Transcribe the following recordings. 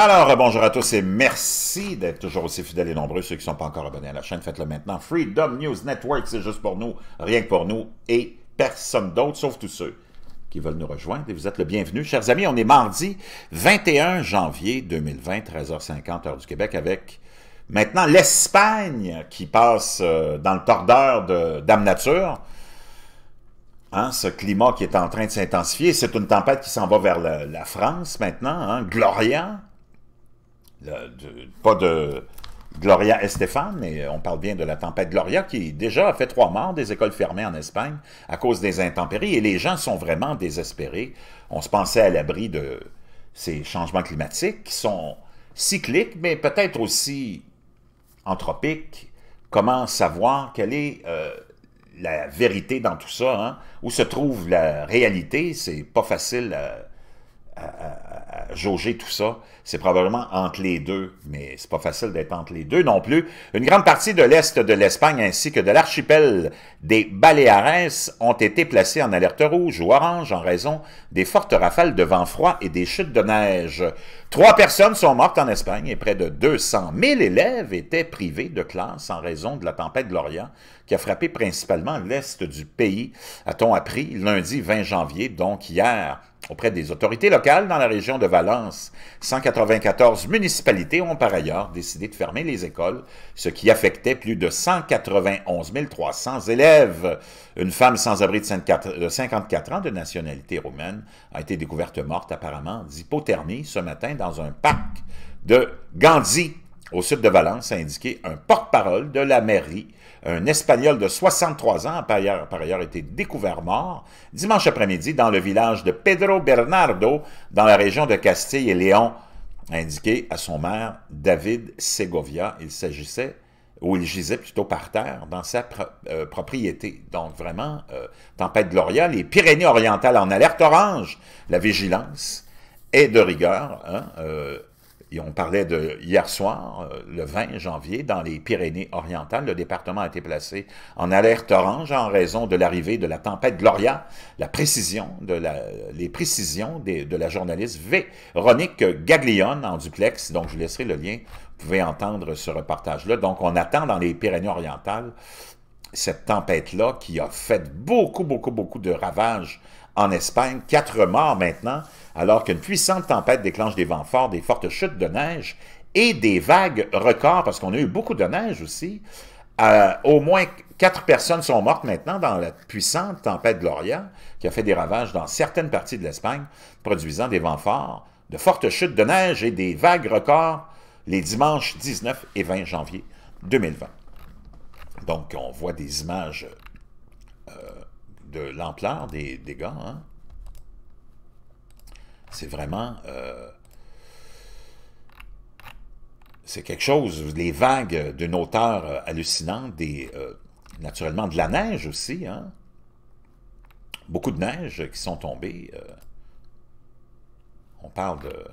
Alors, bonjour à tous et merci d'être toujours aussi fidèles et nombreux. Ceux qui ne sont pas encore abonnés à la chaîne, faites-le maintenant. Freedom News Network, c'est juste pour nous, rien que pour nous et personne d'autre, sauf tous ceux qui veulent nous rejoindre. Et vous êtes le bienvenu. Chers amis, on est mardi 21 janvier 2020, 13h50, heure du Québec, avec maintenant l'Espagne qui passe euh, dans le tordeur de Dame Nature. Hein, ce climat qui est en train de s'intensifier, c'est une tempête qui s'en va vers la, France maintenant, hein, de, pas de Gloria Estefan, mais euh, on parle bien de la tempête Gloria qui déjà a fait trois morts des écoles fermées en Espagne à cause des intempéries et les gens sont vraiment désespérés. On se pensait à l'abri de ces changements climatiques qui sont cycliques, mais peut-être aussi anthropiques. Comment savoir quelle est euh, la vérité dans tout ça? Hein? Où se trouve la réalité? C'est pas facile jauger tout ça, c'est probablement entre les deux, mais c'est pas facile d'être entre les deux non plus. Une grande partie de l'Est de l'Espagne ainsi que de l'archipel des Baleares ont été placés en alerte rouge ou orange en raison des fortes rafales de vent froid et des chutes de neige. Trois personnes sont mortes en Espagne et près de 200 000 élèves étaient privés de classe en raison de la tempête Gloria qui a frappé principalement l'Est du pays, a-t-on appris lundi 20 janvier, donc hier auprès des autorités locales dans la région de Valence. 194 municipalités ont par ailleurs décidé de fermer les écoles, ce qui affectait plus de 191 300 élèves. Une femme sans abri de 54 ans de nationalité roumaine a été découverte morte apparemment d'hypothermie ce matin dans un parc de Gandhi au sud de Valence a indiqué un porte-parole de la mairie, un Espagnol de 63 ans, par ailleurs, par ailleurs été découvert mort, dimanche après-midi dans le village de Pedro Bernardo, dans la région de Castille et Léon, a indiqué à son maire David Segovia. Il s'agissait ou il gisait plutôt par terre dans sa euh, propriété. Donc vraiment, euh, tempête Gloria, les Pyrénées-Orientales en alerte orange. La vigilance est de rigueur. Hein, euh, et on parlait de hier soir, euh, le 20 janvier, dans les Pyrénées-Orientales, le département a été placé en alerte orange en raison de l'arrivée de la tempête Gloria. La précision de la, les précisions de la journaliste Véronique Gaglione en duplex, donc je vous laisserai le lien, vous pouvez entendre ce reportage-là. Donc on attend dans les Pyrénées-Orientales cette tempête-là qui a fait beaucoup, beaucoup, beaucoup de ravages en Espagne, quatre morts maintenant, alors qu'une puissante tempête déclenche des vents forts, des fortes chutes de neige et des vagues records, parce qu'on a eu beaucoup de neige aussi. Euh, au moins quatre personnes sont mortes maintenant dans la puissante tempête Gloria, qui a fait des ravages dans certaines parties de l'Espagne, produisant des vents forts, de fortes chutes de neige et des vagues records les dimanches 19 et 20 janvier 2020. Donc, on voit des images euh, de l'ampleur des dégâts. Hein. C'est vraiment... Euh, c'est quelque chose, les vagues d'une hauteur euh, hallucinante, des, naturellement de la neige aussi. Hein. Beaucoup de neige qui sont tombées. on parle de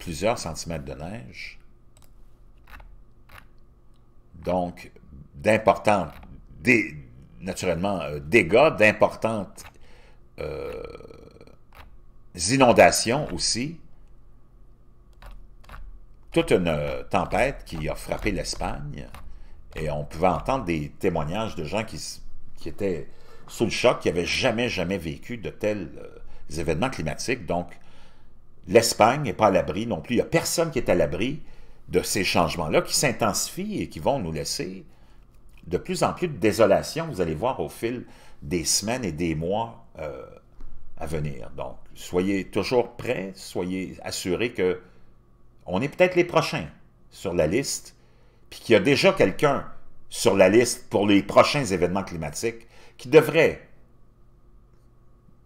plusieurs centimètres de neige donc d'importantes, naturellement, euh, dégâts, d'importantes euh, inondations aussi. Toute une euh, tempête qui a frappé l'Espagne et on pouvait entendre des témoignages de gens qui, étaient sous le choc, qui n'avaient jamais, jamais vécu de tels événements climatiques. Donc, l'Espagne n'est pas à l'abri non plus. Il n'y a personne qui est à l'abri de ces changements-là qui s'intensifient et qui vont nous laisser de plus en plus de désolation, vous allez voir au fil des semaines et des mois euh, à venir. Donc, soyez toujours prêts, soyez assurés que on est peut-être les prochains sur la liste, puis qu'il y a déjà quelqu'un sur la liste pour les prochains événements climatiques qui devrait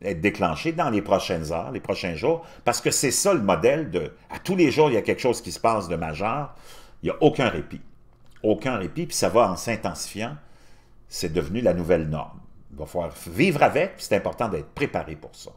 être déclenché dans les prochaines heures, les prochains jours, parce que c'est ça le modèle de... À tous les jours, il y a quelque chose qui se passe de majeur, il n'y a aucun répit. Aucun répit, puis ça va en s'intensifiant. C'est devenu la nouvelle norme. Il va falloir vivre avec, c'est important d'être préparé pour ça.